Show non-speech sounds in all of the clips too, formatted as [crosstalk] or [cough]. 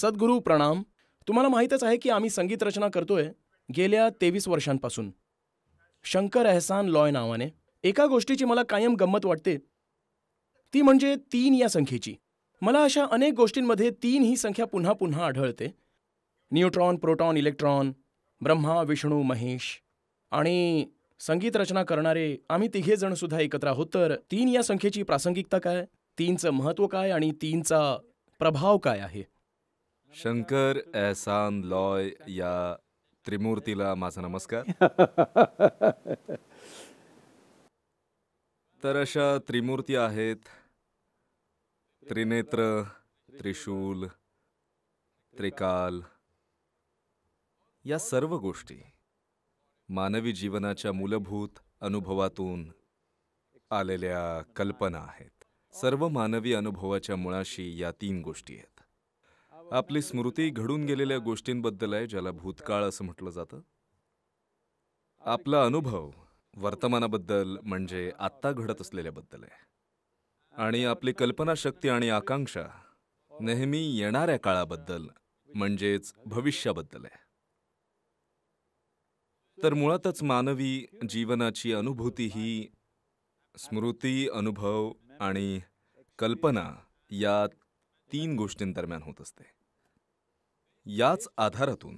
सद्गुरू प्रणाम तुम्हाला माहीतच आहे की आम्ही संगीत रचना करतोय गेल्या तेवीस वर्षांपासून शंकर एहसान लॉय नावाने एका गोष्टीची मला कायम गंमत वाटते ती म्हणजे तीन या संख्येची मला अशा अनेक गोष्टींमध्ये तीन ही संख्या पुन्हा पुन्हा आढळते neutron proton electron Brahma Vishnu Mahesh आणि संगीत रचना करणारे आम्ही तिघे सुद्धा एकत्र आहोत तर तीन या संख्येची प्रासंगिकता काय तीनचं महत्त्व काय आणि तीनचा प्रभाव काय आहे शंकर एहसान लॉय या त्रिमूर्तीला माझा नमस्कार [laughs] तर अशा त्रिमूर्ती आहेत त्रिनेत्र त्रिशूल त्रिकाल या सर्व गोष्टी मानवी जीवनाच्या मूलभूत अनुभवातून आलेल्या कल्पना आहेत सर्व मानवी अनुभवाच्या मुळाशी या तीन गोष्टी आहेत आपली स्मृती घडून गेलेल्या गोष्टींबद्दल आहे ज्याला भूतकाळ असं म्हटलं जातं आपला अनुभव वर्तमानाबद्दल म्हणजे आत्ता घडत असलेल्याबद्दल आहे आणि आपली कल्पनाशक्ती आणि आकांक्षा नेहमी येणाऱ्या काळाबद्दल म्हणजेच भविष्याबद्दल आहे तर मुळातच मानवी जीवनाची अनुभूती ही स्मृती अनुभव आणि कल्पना या तीन गोष्टींदरम्यान होत असते याच आधारातून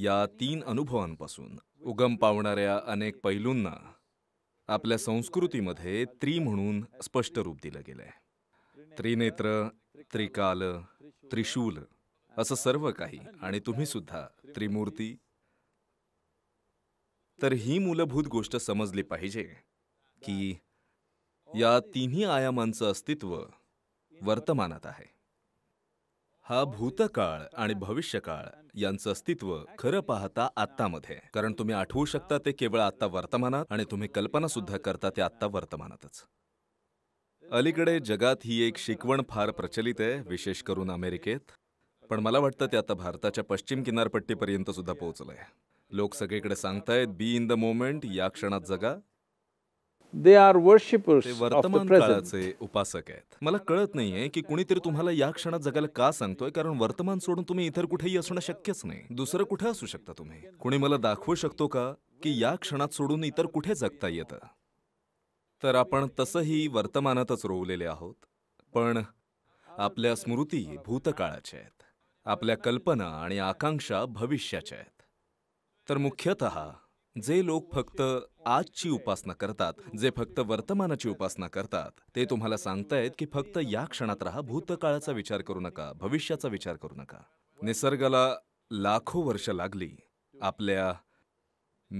या तीन अनुभवांपासून उगम पावणाऱ्या अनेक पैलूंना आपल्या संस्कृतीमध्ये त्रि म्हणून स्पष्ट रूप दिलं गेलंय त्रिनेत्र त्रिकाल त्रिशूल असं सर्व काही आणि तुम्ही सुद्धा त्रिमूर्ती तर ही मूलभूत गोष्ट समजली पाहिजे की या तिन्ही आयामांचं अस्तित्व वर्तमानात आहे हा भूतकाळ आणि भविष्यकाळ यांचं अस्तित्व खरं पाहता आत्तामध्ये कारण तुम्ही आठवू शकता ते केवळ आत्ता वर्तमानात आणि तुम्ही कल्पना सुद्धा करता ते आत्ता वर्तमानातच अलीकडे जगात ही एक शिकवण फार प्रचलित आहे विशेष करून अमेरिकेत पण मला वाटतं ते आता भारताच्या पश्चिम किनारपट्टीपर्यंत सुद्धा पोहोचलंय लोक सगळीकडे सांगतायत बी इन द मोमेंट या क्षणात जगा दे आर वर्शिपर्स वर्तमान काळाचे उपासक आहेत मला कळत नाहीये की कुणीतरी तुम्हाला या क्षणात जगायला का सांगतोय कारण वर्तमान सोडून तुम्ही इतर कुठेही असणं शक्यच नाही दुसरं कुठे असू शकता तुम्ही कुणी मला दाखवू शकतो का की या क्षणात सोडून इतर कुठे जगता येतं तर आपण तसंही वर्तमानातच रोवलेले आहोत पण आपल्या स्मृती भूतकाळाच्या आहेत आपल्या कल्पना आणि आकांक्षा भविष्याच्या आहेत तर मुख्यतः जे लोक फक्त आजची उपासना करतात जे फक्त वर्तमानाची उपासना करतात ते तुम्हाला सांगतायत की फक्त या क्षणात राहा भूतकाळाचा विचार करू नका भविष्याचा विचार करू नका निसर्गाला लाखो वर्ष लागली आपल्या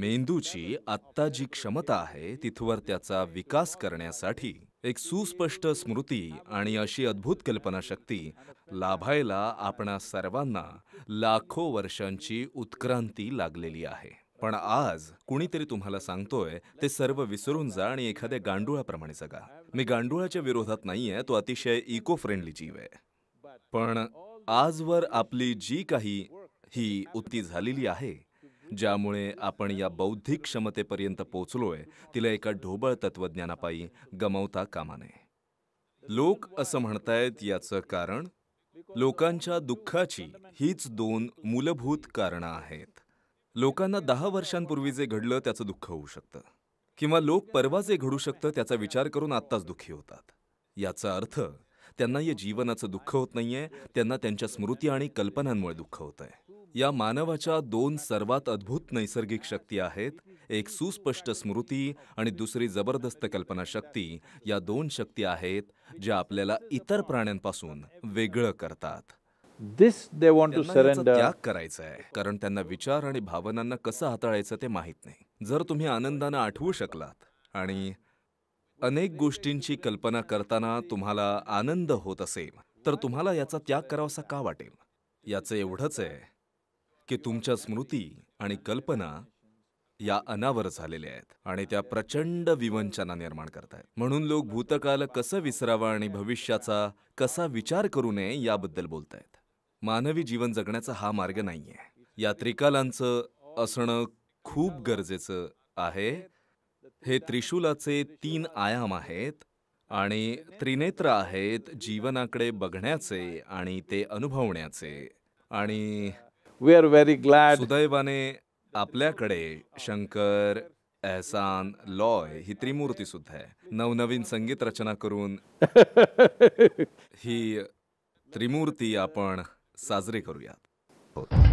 मेंदूची आत्ता जी क्षमता आहे तिथवर त्याचा विकास करण्यासाठी एक सुस्पष्ट स्मृती आणि अशी अद्भुत कल्पनाशक्ती लाभायला आपणा सर्वांना लाखो वर्षांची उत्क्रांती लागलेली आहे पण आज कुणीतरी तुम्हाला सांगतोय ते सर्व विसरून जा आणि एखाद्या गांडुळाप्रमाणे जगा मी गांडुळाच्या विरोधात नाहीये तो अतिशय इको फ्रेंडली जीव आहे पण आजवर आपली जी काही ही उत्ती झालेली आहे ज्यामुळे आपण या बौद्धिक क्षमतेपर्यंत पोचलोय तिला एका ढोबळ तत्वज्ञानापायी गमावता कामा नये लोक असं म्हणतायत याचं कारण लोकांच्या दुःखाची हीच दोन मूलभूत कारणं आहेत लोकांना दहा वर्षांपूर्वी जे घडलं त्याचं दुःख होऊ शकतं किंवा लोक परवा जे घडू शकतं त्याचा विचार करून आत्ताच दुःखी होतात याचा अर्थ त्यांना या जीवनाचं दुःख होत नाहीये त्यांना त्यांच्या स्मृती आणि कल्पनांमुळे दुःख होतंय आहे या मानवाच्या दोन सर्वात अद्भुत नैसर्गिक शक्ती आहेत एक सुस्पष्ट स्मृती आणि दुसरी जबरदस्त कल्पनाशक्ती या दोन शक्ती आहेत ज्या आपल्याला इतर प्राण्यांपासून वेगळं करतात this they want to surrender त्याग करायचा आहे कारण त्यांना विचार आणि भावनांना कसं हाताळायचं ते माहीत नाही जर तुम्ही आनंदानं आठवू शकलात आणि अनेक गोष्टींची कल्पना करताना तुम्हाला आनंद होत असेल तर तुम्हाला याचा त्याग करावासा का वाटेल याचं एवढंच आहे की तुमच्या स्मृती आणि कल्पना या अनावर झालेल्या आहेत आणि त्या प्रचंड विवंचना निर्माण करत म्हणून लोक भूतकाल कसं विसरावं आणि भविष्याचा कसा विचार करू नये याबद्दल बोलत आहेत मानवी जीवन जगण्याचा हा मार्ग नाही आहे यात्रिकालांचं असणं खूप गरजेचं आहे हे त्रिशूलाचे तीन आयाम आहेत आणि त्रिनेत्र आहेत जीवनाकडे बघण्याचे आणि ते अनुभवण्याचे आणि वी आर व्हेरी ग्लॅड सुदैवाने आपल्याकडे शंकर एहसान लॉय ही त्रिमूर्ती सुद्धा आहे नवनवीन संगीत रचना करून [laughs] ही त्रिमूर्ती आपण साजरे करूयात हो.